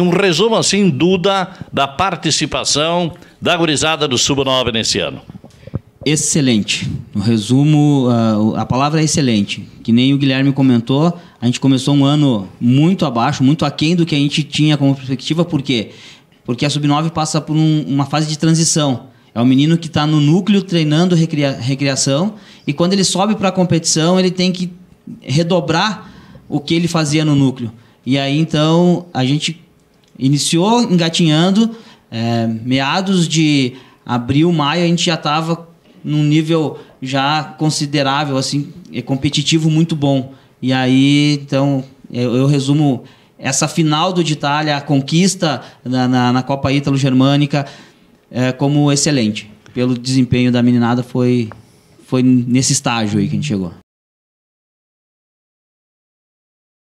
um resumo, assim, Duda, da participação da gurizada do Sub-9 nesse ano. Excelente. No resumo, ah, a, palavra é excelente. Que nem o Guilherme comentou, a gente começou um ano muito abaixo, muito aquém do que a gente tinha como perspectiva, por quê? Porque a Sub-9 passa por um, uma fase de transição. É um menino que está no núcleo treinando recria, recreação e quando ele sobe para a competição, ele tem que redobrar o que ele fazia no núcleo. E aí então a gente iniciou engatinhando, é, meados de abril, maio, a gente já estava num nível já considerável, assim, é competitivo muito bom. E aí, então, eu, eu resumo essa final do de Itália, a conquista na, na, na Copa Ítalo-Germânica, é, como excelente. Pelo desempenho da meninada, foi, foi nesse estágio aí que a gente chegou.